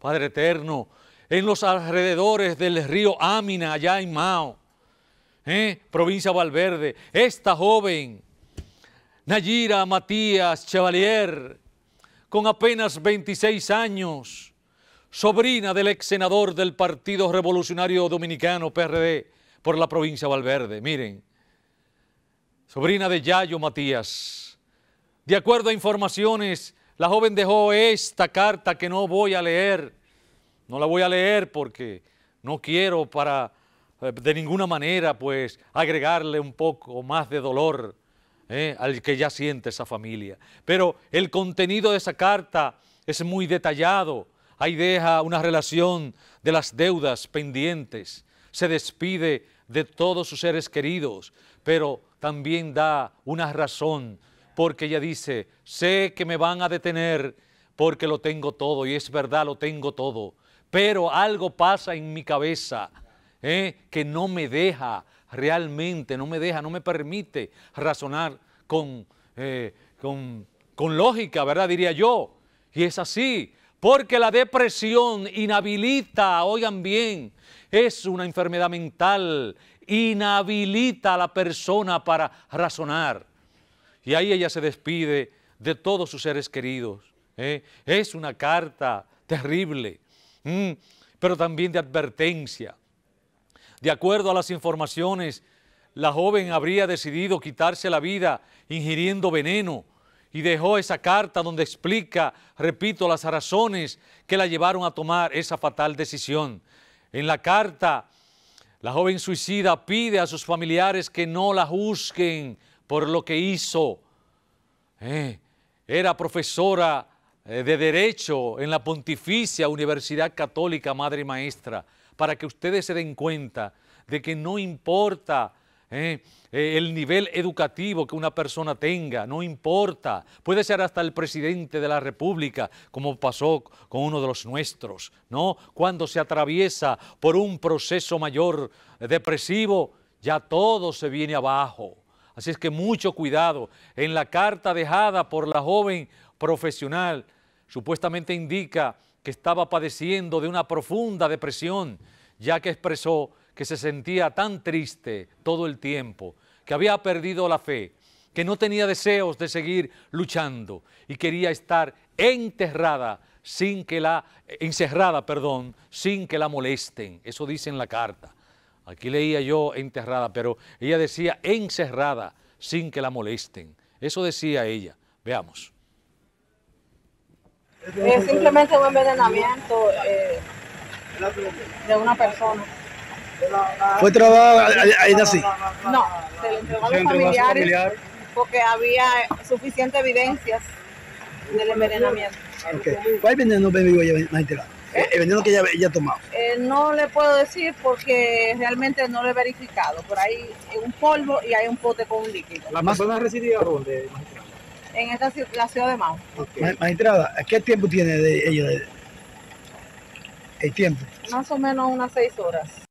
Padre eterno, en los alrededores del río Amina, allá en Mao, ¿eh? provincia Valverde, esta joven, Nayira Matías Chevalier, con apenas 26 años, sobrina del ex senador del Partido Revolucionario Dominicano, PRD, por la provincia Valverde. Miren, sobrina de Yayo Matías. De acuerdo a informaciones la joven dejó esta carta que no voy a leer. No la voy a leer porque no quiero para eh, de ninguna manera pues agregarle un poco más de dolor eh, al que ya siente esa familia. Pero el contenido de esa carta es muy detallado. Ahí deja una relación de las deudas pendientes. Se despide de todos sus seres queridos, pero también da una razón porque ella dice, sé que me van a detener porque lo tengo todo, y es verdad, lo tengo todo, pero algo pasa en mi cabeza ¿eh? que no me deja realmente, no me deja, no me permite razonar con, eh, con, con lógica, ¿verdad? Diría yo. Y es así, porque la depresión inhabilita, oigan bien, es una enfermedad mental, inhabilita a la persona para razonar. Y ahí ella se despide de todos sus seres queridos. ¿eh? Es una carta terrible, mm, pero también de advertencia. De acuerdo a las informaciones, la joven habría decidido quitarse la vida ingiriendo veneno y dejó esa carta donde explica, repito, las razones que la llevaron a tomar esa fatal decisión. En la carta, la joven suicida pide a sus familiares que no la juzguen, por lo que hizo. Eh, era profesora eh, de Derecho en la Pontificia Universidad Católica Madre Maestra, para que ustedes se den cuenta de que no importa eh, el nivel educativo que una persona tenga, no importa. Puede ser hasta el presidente de la República, como pasó con uno de los nuestros, ¿no? Cuando se atraviesa por un proceso mayor depresivo, ya todo se viene abajo. Así es que mucho cuidado. En la carta dejada por la joven profesional, supuestamente indica que estaba padeciendo de una profunda depresión, ya que expresó que se sentía tan triste todo el tiempo, que había perdido la fe, que no tenía deseos de seguir luchando y quería estar enterrada sin que la eh, encerrada, perdón, sin que la molesten. Eso dice en la carta. Aquí leía yo enterrada, pero ella decía encerrada, sin que la molesten. Eso decía ella. Veamos. simplemente un envenenamiento eh, de una persona. ¿Fue trabajo ahí así? No, se le entregó a los familiares porque había suficiente evidencias del envenenamiento. Okay. ¿Cuál veneno ¿Eh? El veneno que ella, ella tomaba no le puedo decir porque realmente no lo he verificado. Por ahí hay un polvo y hay un pote con un líquido. ¿La persona residía dónde, magistrada? En esta, la ciudad de Mao. Magistrada, ¿qué tiempo tiene de ella? El tiempo. Más o menos unas seis horas.